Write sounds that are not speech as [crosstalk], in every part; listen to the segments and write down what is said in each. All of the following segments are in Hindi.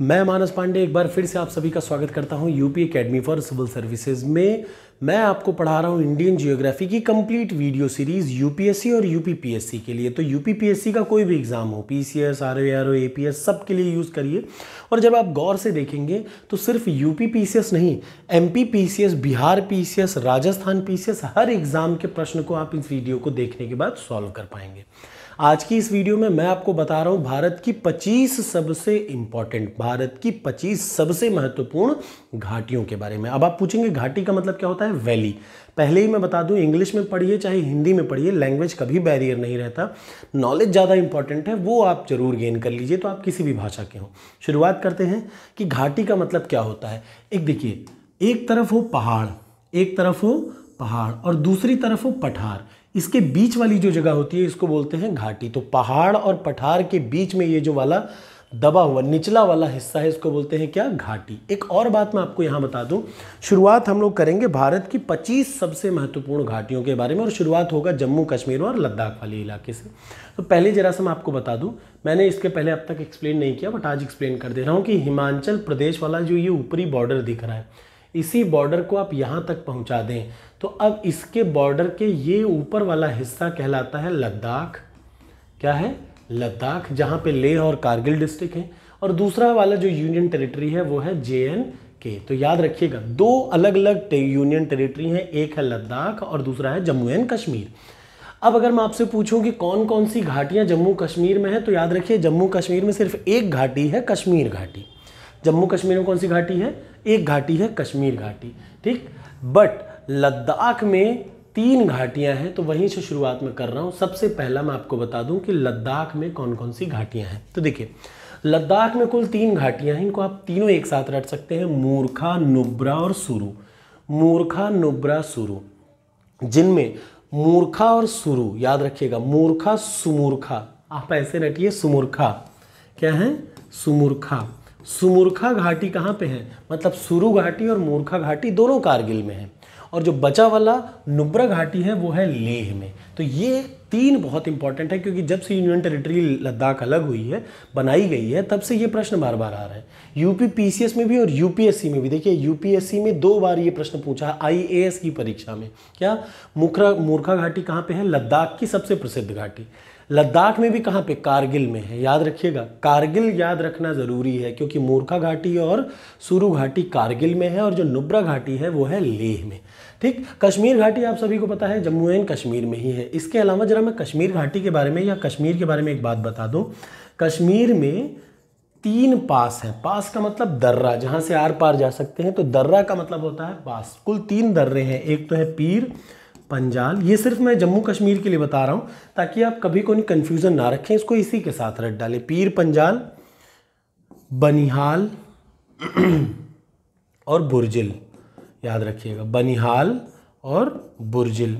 मैं मानस पांडे एक बार फिर से आप सभी का स्वागत करता हूं UP academy for civil services में मैं आपको पढ़ा रहा हूं इंडियन जियोग्राफी की कंप्लीट वीडियो सीरीज यूपीएससी और यूपीपीएससी के लिए तो यूपीपीएससी का कोई भी एग्जाम हो पीसीएस ए पी एपीएस सब के लिए यूज़ करिए और जब आप गौर से देखेंगे तो सिर्फ यूपी पीसीएस नहीं M PCS Bihar PCS Rajasthan PCS हर एग्ज़ाम के प्रश्न को आप इस वीडियो को देखने के बाद सॉल्व कर पाएंगे आज की इस वीडियो में मैं आपको बता रहा हूँ भारत की 25 सबसे इंपॉर्टेंट भारत की 25 सबसे महत्वपूर्ण घाटियों के बारे में अब आप पूछेंगे घाटी का मतलब क्या होता है वैली पहले ही मैं बता दूं इंग्लिश में पढ़िए चाहे हिंदी में पढ़िए लैंग्वेज कभी बैरियर नहीं रहता नॉलेज ज़्यादा इंपॉर्टेंट है वो आप जरूर गेन कर लीजिए तो आप किसी भी भाषा के हों शुरुआत करते हैं कि घाटी का मतलब क्या होता है एक देखिए एक तरफ हो पहाड़ एक तरफ हो पहाड़ और दूसरी तरफ हो पठार इसके बीच वाली जो जगह होती है इसको बोलते हैं घाटी तो पहाड़ और पठार के बीच में ये जो वाला दबा हुआ निचला वाला हिस्सा है इसको बोलते हैं क्या घाटी एक और बात मैं आपको यहाँ बता दूँ शुरुआत हम लोग करेंगे भारत की पच्चीस सबसे महत्वपूर्ण घाटियों के बारे में और शुरुआत होगा जम्मू कश्मीर और लद्दाख वाले इलाके से तो पहले जरा सा मैं आपको बता दूँ मैंने इसके पहले अब तक एक्सप्लेन नहीं किया बट आज एक्सप्लेन कर दे रहा हूँ कि हिमाचल प्रदेश वाला जो ये ऊपरी बॉर्डर दिख रहा है इसी बॉर्डर को आप यहाँ तक पहुँचा दें तो अब इसके बॉर्डर के ये ऊपर वाला हिस्सा कहलाता है लद्दाख क्या है लद्दाख जहाँ पे लेह और कारगिल डिस्ट्रिक्ट है और दूसरा वाला जो यूनियन टेरिटरी है वो है जे एन के तो याद रखिएगा दो अलग अलग यूनियन टेरिटरी हैं एक है लद्दाख और दूसरा है जम्मू एंड कश्मीर अब अगर मैं आपसे पूछूं कि कौन कौन सी घाटियां जम्मू कश्मीर में है तो याद रखिए जम्मू कश्मीर में सिर्फ एक घाटी है कश्मीर घाटी जम्मू कश्मीर में कौन सी घाटी है एक घाटी है कश्मीर घाटी ठीक बट लद्दाख में तीन घाटियां हैं तो वहीं से शुरुआत में कर रहा हूं सबसे पहला मैं आपको बता दूं कि लद्दाख में कौन कौन सी घाटियां हैं तो देखिए लद्दाख में कुल तीन घाटियां हैं इनको आप तीनों एक साथ रट सकते हैं मूर्खा नुब्रा और सुरू मूर्खा नुब्रा सुरू जिनमें मूर्खा और सुरू याद रखिएगा मूर्खा सुमूर्खा आप ऐसे रटिए सुमूर्खा क्या है सुमूर्खा सुमूर्खा घाटी कहाँ पे है मतलब सुरु घाटी और मूर्खा घाटी दोनों कारगिल में है और जो बचा वाला नुब्रा घाटी है वो है लेह में तो ये तीन बहुत इंपॉर्टेंट है क्योंकि जब से यूनियन टेरिटरी लद्दाख अलग हुई है बनाई गई है तब से ये प्रश्न बार बार आ रहा है यूपी पीसीएस में भी और यूपीएससी में भी देखिए यूपीएससी में दो बार ये प्रश्न पूछा आईएएस की परीक्षा में क्या मुखरा मूर्खा घाटी कहाँ पे है लद्दाख की सबसे प्रसिद्ध घाटी लद्दाख में भी कहाँ पे कारगिल में है याद रखिएगा कारगिल याद रखना ज़रूरी है क्योंकि मोरखा घाटी और सुरू घाटी कारगिल में है और जो नुब्रा घाटी है वो है लेह में ठीक कश्मीर घाटी आप सभी को पता है जम्मू एंड कश्मीर में ही है इसके अलावा ज़रा मैं कश्मीर घाटी के बारे में या कश्मीर के बारे में एक बात बता दूँ कश्मीर में तीन पास हैं पास का मतलब दर्रा जहाँ से आर पार जा सकते हैं तो दर्रा का मतलब होता है पास कुल तीन दर्रे हैं एक तो है पीर पंजाल ये सिर्फ मैं जम्मू कश्मीर के लिए बता रहा हूँ ताकि आप कभी कोई कन्फ्यूज़न ना रखें इसको इसी के साथ रट डालें पीर पंजाल बनिहाल और बुरजिल याद रखिएगा बनिहाल और बुरजिल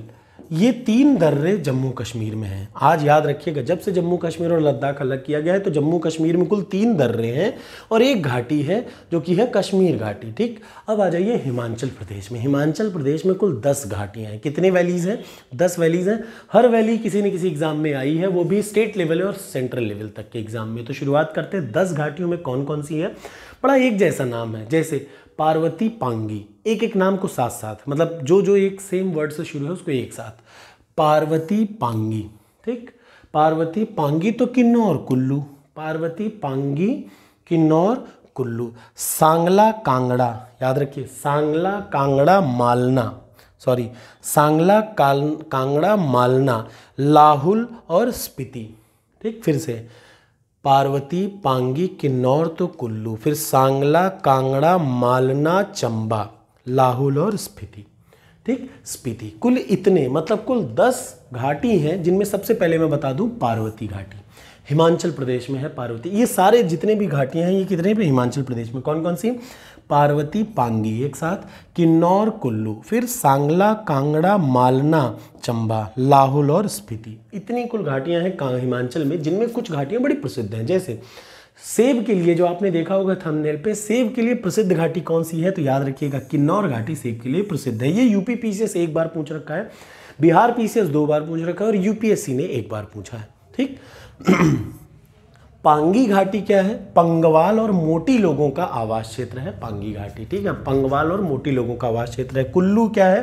ये तीन दर्रे जम्मू कश्मीर में हैं आज याद रखिएगा जब से जम्मू कश्मीर और लद्दाख अलग किया गया है तो जम्मू कश्मीर में कुल तीन दर्रे हैं और एक घाटी है जो कि है कश्मीर घाटी ठीक अब आ जाइए हिमाचल प्रदेश में हिमाचल प्रदेश में कुल दस घाटियाँ हैं कितने वैलीज़ हैं दस वैलीज़ हैं हर वैली किसी न किसी एग्ज़ाम में आई है वो भी स्टेट लेवल और सेंट्रल लेवल तक के एग्ज़ाम में तो शुरुआत करते हैं दस घाटियों में कौन कौन सी है बड़ा एक जैसा नाम है जैसे पार्वती पांगी एक एक नाम को साथ साथ मतलब जो जो एक सेम वर्ड से शुरू है उसको एक साथ पार्वती पांगी ठीक पार्वती पांगी तो किन्नौर कुल्लू पार्वती पांगी किन्नौर कुल्लू सांगला कांगड़ा याद रखिए सांगला कांगड़ा मालना सॉरी सांगला कांगड़ा मालना लाहुल और स्पीति ठीक फिर से पार्वती पांगी किन्नौर तो कुल्लू फिर सांगला कांगड़ा मालना चंबा लाहौल और स्पीति ठीक स्पीति कुल इतने मतलब कुल दस घाटी हैं जिनमें सबसे पहले मैं बता दूं पार्वती घाटी हिमाचल प्रदेश में है पार्वती ये सारे जितने भी घाटियां हैं ये कितने भी हिमाचल प्रदेश में कौन कौन सी पार्वती पांगी एक साथ किन्नौर कुल्लू फिर सांगला कांगड़ा मालना चंबा लाहौल और स्पीति इतनी कुल घाटियां हैं हिमाचल में जिनमें कुछ घाटियां बड़ी प्रसिद्ध हैं जैसे सेब के लिए जो आपने देखा होगा थंबनेल पे सेब के लिए प्रसिद्ध घाटी कौन सी है तो याद रखिएगा किन्नौर घाटी सेब के लिए प्रसिद्ध है ये यूपी पीसीएस एक बार पूछ रखा है बिहार पीसीएस दो बार पूछ रखा है और यूपीएससी ने एक बार पूछा है ठीक [clears throat] पांगी घाटी क्या है पंगवाल और मोटी लोगों का आवास क्षेत्र है पांगी घाटी ठीक है पंगवाल और मोटी लोगों का आवास क्षेत्र है कुल्लू क्या है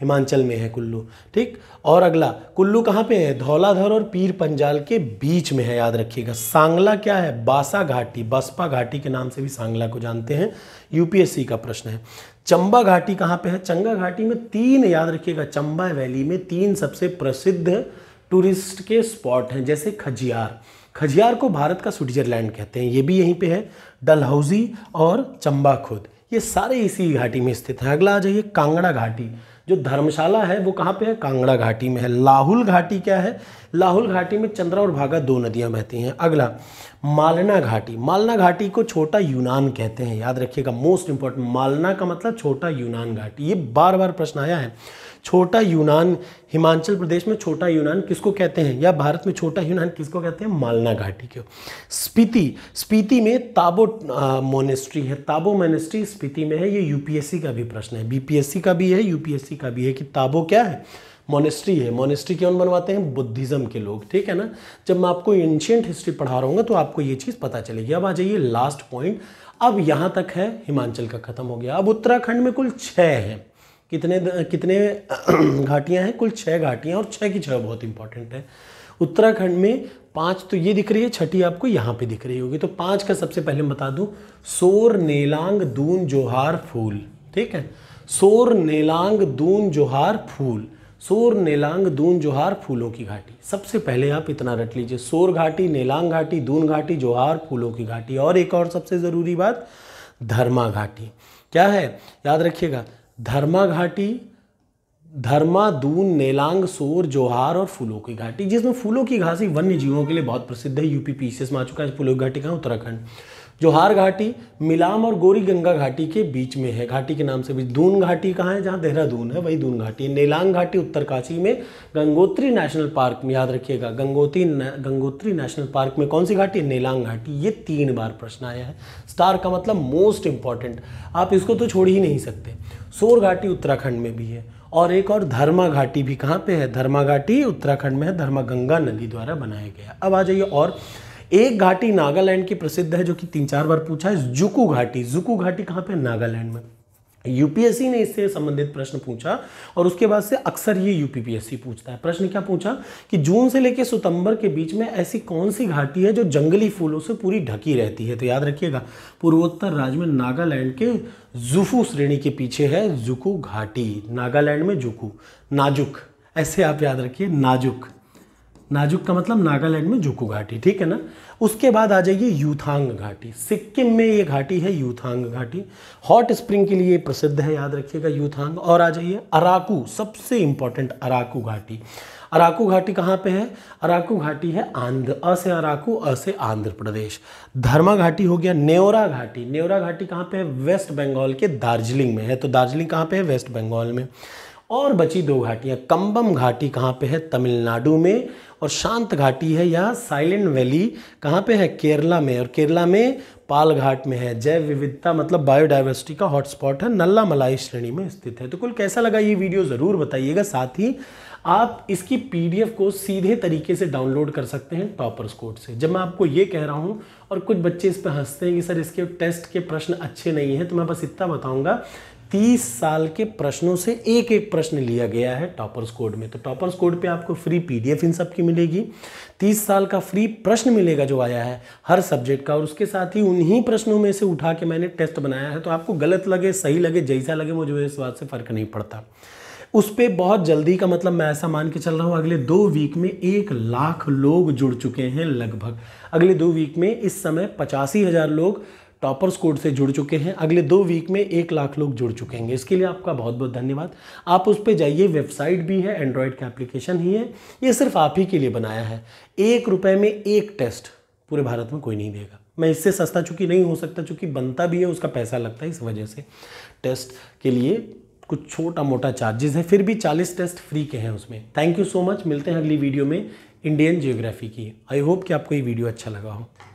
हिमाचल में है कुल्लू ठीक और अगला कुल्लू कहाँ पे है धौलाधर और पीर पंजाल के बीच में है याद रखिएगा सांगला क्या है बासा घाटी बसपा घाटी के नाम से भी सांगला को जानते हैं यूपीएससी का प्रश्न है चंबा घाटी कहाँ पे है चंगा घाटी में तीन याद रखिएगा चंबा वैली में तीन सबसे प्रसिद्ध टूरिस्ट के स्पॉट हैं जैसे खजियार खजियार को भारत का स्विट्जरलैंड कहते हैं ये भी यहीं पे है डलहौजी और चंबा खुद ये सारे इसी घाटी में स्थित हैं अगला आ जाइए कांगड़ा घाटी जो धर्मशाला है वो कहाँ पे है कांगड़ा घाटी में है लाहुल घाटी क्या है लाहौल घाटी में चंद्रा और भागा दो नदियां बहती हैं अगला मालना घाटी मालना घाटी को छोटा यूनान कहते हैं याद रखिएगा मोस्ट इंपॉर्टेंट मालना का मतलब छोटा यूनान घाटी ये बार बार प्रश्न आया है छोटा यूनान हिमाचल प्रदेश में छोटा यूनान किसको कहते हैं या भारत में छोटा यूनान किसको कहते हैं मालना घाटी को स्पीति स्पीति में ताबो मोनेस्ट्री है ताबो मोनेस्ट्री स्पीति में है ये यूपीएससी का भी प्रश्न है बीपीएससी का भी है यूपीएससी का भी है कि ताबो क्या है मोनेस्ट्री है मोनेस्ट्री क्यों बनवाते हैं बुद्धिज्म के लोग ठीक है ना जब मैं आपको एंशियंट हिस्ट्री पढ़ा रहा हूँ तो आपको ये चीज़ पता चलेगी अब आ जाइए लास्ट पॉइंट अब यहाँ तक है हिमाचल का खत्म हो गया अब उत्तराखंड में कुल छः हैं कितने कितने [clears throat] घाटियाँ हैं कुल छः घाटियाँ और छः की छः बहुत इंपॉर्टेंट है उत्तराखंड में पांच तो ये दिख रही है छठी आपको यहाँ पे दिख रही होगी तो पांच का सबसे पहले बता दूँ सोर नेलांग दून जोहार फूल ठीक है सोर नेलांग दून जोहार फूल सोर नेलांग दून जोहार फूलों की घाटी सबसे पहले आप इतना रट लीजिए सोर घाटी नेलांग घाटी दून घाटी जोहार फूलों की घाटी और एक और सबसे ज़रूरी बात धर्मा घाटी क्या है याद रखिएगा धर्मा घाटी धर्मा दून नेलांग सोर जोहार और फूलों की घाटी जिसमें फूलों की घासी वन्य जीवों के लिए बहुत प्रसिद्ध है यूपी पीसीएस में आ चुका है फूलों की घाटी कहाँ उत्तराखंड जोहार घाटी मिलाम और गोरी गंगा घाटी के बीच में है घाटी के नाम से भी दून घाटी कहाँ है जहाँ देहरादून है वही दून घाटी नीलांग घाटी उत्तरकाशी में गंगोत्री नेशनल पार्क में याद रखिएगा गंगोत्री गंगोत्री नेशनल पार्क में कौन सी घाटी नीलांग घाटी ये तीन बार प्रश्न आया है स्टार का मतलब मोस्ट इंपॉर्टेंट आप इसको तो छोड़ ही नहीं सकते सोर घाटी उत्तराखंड में भी है और एक और धर्मा घाटी भी कहाँ पे है धर्मा घाटी उत्तराखंड में है धर्मा गंगा नदी द्वारा बनाया गया अब आ जाइए और एक घाटी नागालैंड की प्रसिद्ध है जो कि तीन चार बार पूछा है जुकू घाटी जुकू घाटी कहाँ पे नागालैंड में यूपीएससी ने इससे संबंधित प्रश्न पूछा और उसके बाद से अक्सर ये यूपीपीएससी पूछता है प्रश्न क्या पूछा कि जून से लेकर सितंबर के बीच में ऐसी कौन सी घाटी है जो जंगली फूलों से पूरी ढकी रहती है तो याद रखिएगा पूर्वोत्तर राज्य में नागालैंड के जुफू श्रेणी के पीछे है जुकू घाटी नागालैंड में जुकू नाजुक ऐसे आप याद रखिए नाजुक नाजुक का मतलब नागालैंड में जुकू घाटी ठीक है ना उसके बाद आ जाइए यूथांग घाटी सिक्किम में ये घाटी है यूथांग घाटी हॉट स्प्रिंग के लिए प्रसिद्ध है याद रखिएगा यूथांग और आ जाइए अराकू सबसे इंपॉर्टेंट अराकू घाटी अराकू घाटी कहाँ पे है अराकू घाटी है आंध्र अ से अराकू अ से आंध्र प्रदेश धर्मा घाटी हो गया नेवरा घाटी नेवरा घाटी कहाँ पे है वेस्ट बंगाल के दार्जिलिंग में है तो दार्जिलिंग कहाँ पे है वेस्ट बंगाल में और बची दो घाटियाँ कम्बम घाटी कहाँ पे है तमिलनाडु में और शांत घाटी है यह साइलेंट वैली कहाँ पे है केरला में और केरला में पाल घाट में है जैव विविधता मतलब बायोडाइवर्सिटी का हॉटस्पॉट है नल्ला मलाई श्रेणी में स्थित है तो कुल कैसा लगा ये वीडियो ज़रूर बताइएगा साथ ही आप इसकी पीडीएफ को सीधे तरीके से डाउनलोड कर सकते हैं टॉपर्स कोड से जब मैं आपको ये कह रहा हूँ और कुछ बच्चे इस पर हंसते हैं कि सर इसके टेस्ट के प्रश्न अच्छे नहीं हैं तो मैं बस इतना बताऊँगा तीस साल के प्रश्नों से एक एक प्रश्न लिया गया है टॉपर्स कोड में तो टॉपर्स कोड पे आपको फ्री पीडीएफ इन सब की मिलेगी तीस साल का फ्री प्रश्न मिलेगा जो आया है हर सब्जेक्ट का और उसके साथ ही उन्हीं प्रश्नों में से उठा के मैंने टेस्ट बनाया है तो आपको गलत लगे सही लगे जैसा लगे मुझे इस बात से फ़र्क नहीं पड़ता उस पर बहुत जल्दी का मतलब मैं ऐसा मान के चल रहा हूँ अगले दो वीक में एक लाख लोग जुड़ चुके हैं लगभग अगले दो वीक में इस समय पचासी हज़ार लोग टॉपर्स कोड से जुड़ चुके हैं अगले दो वीक में एक लाख लोग जुड़ चुके हैं इसके लिए आपका बहुत बहुत धन्यवाद आप उस पर जाइए वेबसाइट भी है एंड्रॉयड का एप्लीकेशन ही है ये सिर्फ आप ही के लिए बनाया है एक रुपये में एक टेस्ट पूरे भारत में कोई नहीं देगा मैं इससे सस्ता चूँकि नहीं हो सकता चूँकि बनता भी है उसका पैसा लगता है इस वजह से टेस्ट के लिए कुछ छोटा मोटा चार्जेस है फिर भी 40 टेस्ट फ्री के हैं उसमें थैंक यू सो मच मिलते हैं अगली वीडियो में इंडियन जियोग्राफी की आई होप कि आपको ये वीडियो अच्छा लगा हो